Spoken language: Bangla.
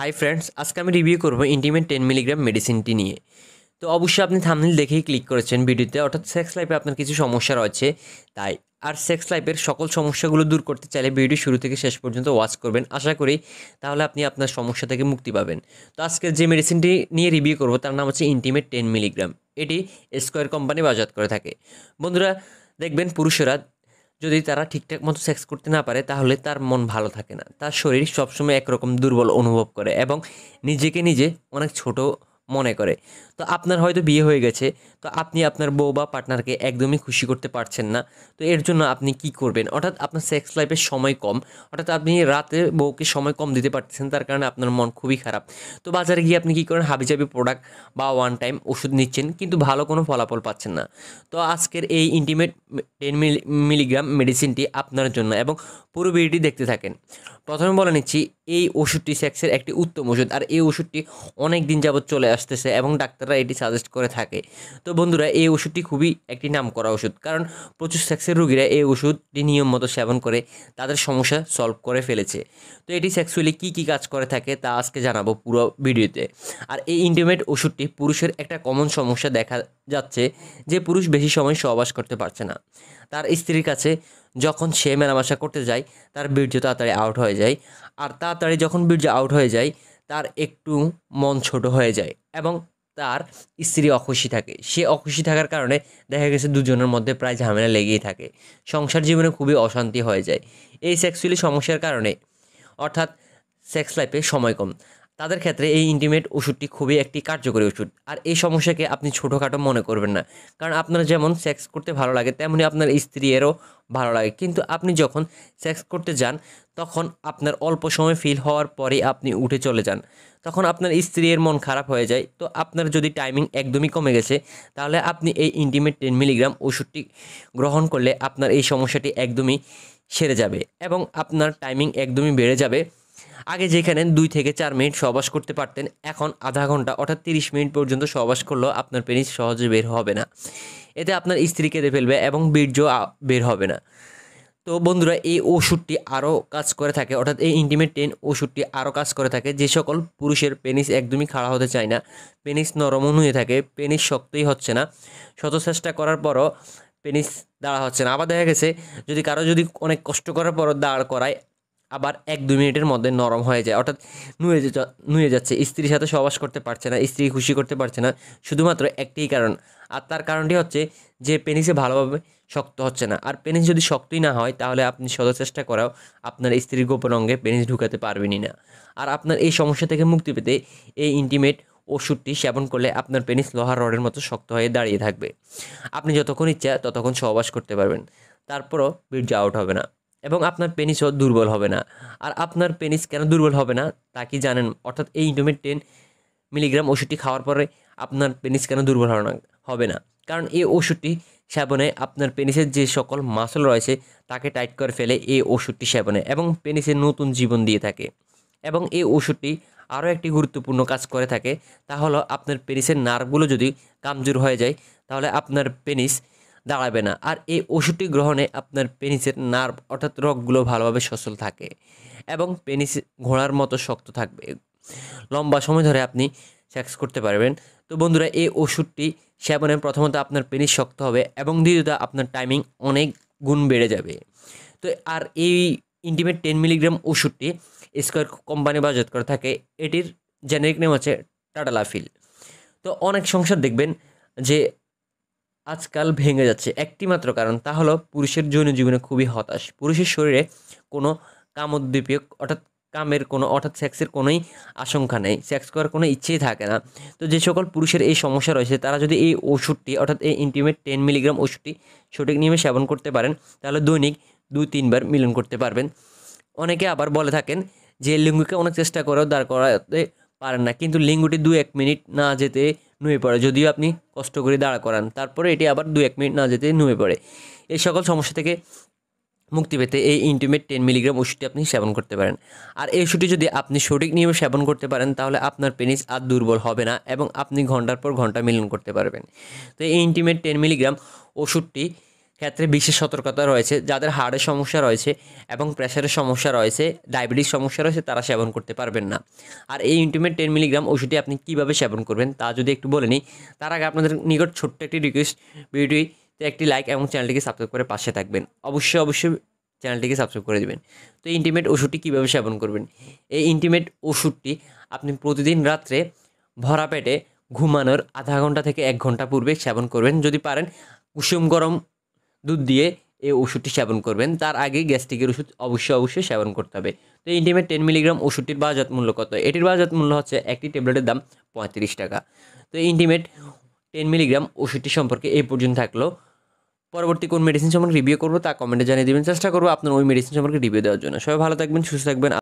হাই ফ্রেন্ডস আজকে আমি রিভিউ করবো ইন্টিমেট টেন মিলিগ্রাম মেডিসিনটি নিয়ে তো অবশ্যই আপনি থামনিল দেখেই ক্লিক করেছেন ভিডিওতে অর্থাৎ সেক্স লাইফে আপনার কিছু সমস্যা রয়েছে তাই আর সেক্স লাইফের সকল সমস্যাগুলো দূর করতে চাইলে ভিডিও শুরু থেকে শেষ পর্যন্ত ওয়াচ করবেন আশা করি তাহলে আপনি আপনার সমস্যা থেকে মুক্তি পাবেন তো আজকে যে মেডিসিনটি নিয়ে রিভিউ করবো তার নাম হচ্ছে ইন্টিমেট টেন মিলিগ্রাম এটি স্কোয়ার কোম্পানি বাজাত করে থাকে বন্ধুরা দেখবেন পুরুষেরা যদি তারা ঠিকঠাক মতো সেক্স করতে না পারে তাহলে তার মন ভালো থাকে না তার শরীর সবসময় একরকম দুর্বল অনুভব করে এবং নিজেকে নিজে অনেক ছোট মনে করে তো আপনার হয়তো বিয়ে হয়ে গেছে তো আপনি আপনার বউ বা পার্টনারকে একদমই খুশি করতে পারছেন না তো এর জন্য আপনি কি করবেন অর্থাৎ আপনার সেক্স লাইফের সময় কম অর্থাৎ আপনি রাতে বউকে সময় কম দিতে পারতেছেন তার কারণে আপনার মন খুবই খারাপ তো বাজারে গিয়ে আপনি কী করেন হাবিজাবি প্রোডাক্ট বা ওয়ান টাইম ওষুধ নিচ্ছেন কিন্তু ভালো কোনো ফলাফল পাচ্ছেন না তো আজকের এই ইন্টিমেট টেন মিলিগ্রাম মেডিসিনটি আপনার জন্য এবং পুরো ভিডিওটি দেখতে থাকেন প্রথমে বলে নিচ্ছি এই ওষুধটি সেক্সের একটি উত্তম ওষুধ আর এই ওষুধটি অনেক দিন যাবৎ চলে আসতেছে এবং ডাক্তাররা এটি সাজেস্ট করে থাকে তো বন্ধুরা এই ওষুধটি খুবই একটি নাম করা ওষুধ কারণ প্রচুর সেক্সের রোগীরা এই ওষুধটি নিয়ম মতো সেবন করে তাদের সমস্যা সলভ করে ফেলেছে তো এটি সেক্সুয়ালি কী কী কাজ করে থাকে তা আজকে জানাবো পুরো ভিডিওতে আর এই ইন্টিমেট ওষুধটি পুরুষের একটা কমন সমস্যা দেখা যাচ্ছে যে পুরুষ বেশি সময় সহবাস করতে পারছে না তার স্ত্রীর কাছে যখন সে মেলামেশা করতে যায় তার বীর্য তাড়াতাড়ি আউট হয়ে যায় আর তাড়াতাড়ি যখন বীর্য আউট হয়ে যায় তার একটু মন ছোট হয়ে যায় এবং তার স্ত্রী অখুশি থাকে সে অখুশি থাকার কারণে দেখা গেছে দুজনের মধ্যে প্রায় ঝামেলা লেগেই থাকে সংসার জীবনে খুবই অশান্তি হয়ে যায় এই সেক্সুয়ালি সমস্যার কারণে অর্থাৎ সেক্স লাইফে সময় কম তাদের ক্ষেত্রে এই ইন্টিমেট ওষুধটি খুবই একটি কার্যকরী ওষুধ আর এই সমস্যাকে আপনি ছোটোখাটো মনে করবেন না কারণ আপনার যেমন সেক্স করতে ভালো লাগে তেমনি আপনার স্ত্রীয়েরও ভালো লাগে কিন্তু আপনি যখন সেক্স করতে যান তখন আপনার অল্প সময় ফিল হওয়ার পরে আপনি উঠে চলে যান তখন আপনার স্ত্রীর মন খারাপ হয়ে যায় তো আপনার যদি টাইমিং একদমই কমে গেছে তাহলে আপনি এই ইন্টিমেট টেন মিলিগ্রাম ওষুধটি গ্রহণ করলে আপনার এই সমস্যাটি একদমই সেরে যাবে এবং আপনার টাইমিং একদমই বেড়ে যাবে আগে যেখানে দুই থেকে চার মিনিট সহবাস করতে পারতেন এখন আধা ঘন্টা অর্থাৎ তিরিশ মিনিট পর্যন্ত সহবাস করলেও আপনার পেনিস সহজে বের হবে না এতে আপনার স্ত্রী কেঁদে ফেলবে এবং বীর্য বের হবে না তো বন্ধুরা এই ওষুধটি আরও কাজ করে থাকে অর্থাৎ এই ইন্টিমেট টেন ওষুধটি আরও কাজ করে থাকে যে সকল পুরুষের পেনিস একদমই খাড়া হতে চায় না পেনিস নরমন হয়ে থাকে পেনিস শক্তই হচ্ছে না শত চেষ্টা করার পরও পেনিস দাঁড়া হচ্ছে না আবার দেখা গেছে যদি কারো যদি অনেক কষ্ট করার পরও দাঁড় করায় আবার এক দুই মিনিটের মধ্যে নরম হয়ে যায় অর্থাৎ নুয়ে নুয়ে যাচ্ছে স্ত্রীর সাথে সহবাস করতে পারছে না স্ত্রী খুশি করতে পারছে না শুধুমাত্র একটিই কারণ আর তার কারণটি হচ্ছে যে পেনিসে ভালোভাবে শক্ত হচ্ছে না আর পেনিস যদি শক্তই না হয় তাহলে আপনি সদচেষ্টা করাও আপনার স্ত্রীর গোপন অঙ্গে পেনিস ঢুকাতে পারবেনই না আর আপনার এই সমস্যা থেকে মুক্তি পেতে এই ইন্টিমেট ওষুধটি সেবন করলে আপনার পেনিস লোহার রডের মতো শক্ত হয়ে দাঁড়িয়ে থাকবে আপনি যতক্ষণ ইচ্ছা ততক্ষণ সহবাস করতে পারবেন তারপরও বীর্য আউট হবে না এবং আপনার পেনিসও দুর্বল হবে না আর আপনার পেনিস কেন দুর্বল হবে না তা কি জানেন অর্থাৎ এই ইন্টোমেট টেন মিলিগ্রাম ওষুধটি খাওয়ার পরে আপনার পেনিস কেন দুর্বল হবে না হবে না কারণ এই ওষুধটি সেবনে আপনার পেনিসের যে সকল মাসল রয়েছে তাকে টাইট করে ফেলে এই ওষুধটি সেবনে এবং পেনিসে নতুন জীবন দিয়ে থাকে এবং এই ওষুধটি আরও একটি গুরুত্বপূর্ণ কাজ করে থাকে তা হলো আপনার পেনিসের নার্ভগুলো যদি কামজোর হয়ে যায় তাহলে আপনার পেনিস দাঁড়াবে না আর এই ওষুধটি গ্রহণে আপনার পেনিসের নার্ভ অর্থাৎ রোগগুলো ভালোভাবে সচল থাকে এবং পেনিস ঘোড়ার মতো শক্ত থাকবে লম্বা সময় ধরে আপনি সেক্স করতে পারবেন তো বন্ধুরা এই ওষুধটি সেবনে প্রথমত আপনার পেনিস শক্ত হবে এবং দ্বিতীয়ত আপনার টাইমিং অনেক গুণ বেড়ে যাবে তো আর এই ইন্টিমেট টেন মিলিগ্রাম ওষুধটি স্কোয়ার কোম্পানি বাজত করে থাকে এটির জেনারিক নেম হচ্ছে টাটালাফিল তো অনেক সংসার দেখবেন যে আজকাল ভেঙে যাচ্ছে একটি মাত্র কারণ তা হলো পুরুষের যৌন জীবনে খুবই হতাশ পুরুষের শরীরে কোনো কামোদ্দীপক অর্থাৎ কামের কোনো অর্থাৎ সেক্সের কোনোই আশঙ্কা নেই সেক্স করার কোনো ইচ্ছেই থাকে না তো যে সকল পুরুষের এই সমস্যা রয়েছে তারা যদি এই ওষুধটি অর্থাৎ এই ইন্টিমেট টেন মিলিগ্রাম ওষুধটি সঠিক নিয়মে সেবন করতে পারেন তাহলে দৈনিক দুই তিনবার মিলন করতে পারবেন অনেকে আবার বলে থাকেন যে লিঙ্গুকে অনেক চেষ্টা করেও দাঁড় করাতে পারেন না কিন্তু লিঙ্গুটি দু এক মিনিট না যেতে নুয়ে পড়ে যদিও আপনি কষ্ট করে দাঁড়া করান তারপরে এটি আবার দু এক মিনিট না যেতে নুয়ে পড়ে এই সকল সমস্যা থেকে মুক্তি পেতে এই ইন্টিমেট টেন মিলিগ্রাম ওষুধটি আপনি সেবন করতে পারেন আর এই ওষুধটি যদি আপনি সঠিক নিয়মে সেবন করতে পারেন তাহলে আপনার পেনিস আর দুর্বল হবে না এবং আপনি ঘন্টার পর ঘন্টা মিলন করতে পারবেন তো এই ইন্টিমেট টেন মিলিগ্রাম ওষুধটি ক্ষেত্রে বিশেষ সতর্কতা রয়েছে যাদের হাড়ের সমস্যা রয়েছে এবং প্রেশারের সমস্যা রয়েছে ডায়াবেটিস সমস্যা রয়েছে তারা সেবন করতে পারবেন না আর এই ইন্টিমেট টেন মিলিগ্রাম ওষুধটি আপনি কীভাবে সেবন করবেন তা যদি একটু বলে নিই তার আগে আপনাদের নিকট ছোট্ট একটি রিকোয়েস্ট ভিডিওটি একটি লাইক এবং চ্যানেলটিকে সাবস্ক্রাইব করে পাশে থাকবেন অবশ্যই অবশ্যই চ্যানেলটিকে সাবস্ক্রাইব করে দেবেন তো ইন্টিমেট ওষুধটি কীভাবে সেবন করবেন এই ইন্টিমেট ওষুধটি আপনি প্রতিদিন রাত্রে ভরা পেটে ঘুমানোর আধা ঘন্টা থেকে এক ঘন্টা পূর্বে সেবন করবেন যদি পারেন কুসুম গরম দুধ দিয়ে এই ওষুধটি সেবন করবেন তার আগে গ্যাস্ট্রিকের ওষুধ অবশ্যই অবশ্যই সেবন করতে হবে তো ইন্টিমেট টেন মিলিগ্রাম ওষুধটির বাজার মূল্য কত এটির বাজার মূল্য হচ্ছে একটি ট্যাবলেটের দাম পঁয়ত্রিশ টাকা তো ইন্টিমেট টেন মিলিগ্রাম ওষুধটি সম্পর্কে এই পর্যন্ত থাকলো পরবর্তী কোন মেডিসিন সম্পর্কে রিভিউ করবো তা কমেন্টে জানিয়ে দেবেন চেষ্টা করবো আপনার ওই মেডিসিন সম্পর্কে রিভিউ দেওয়ার জন্য সবাই ভালো থাকবেন সুস্থ থাকবেন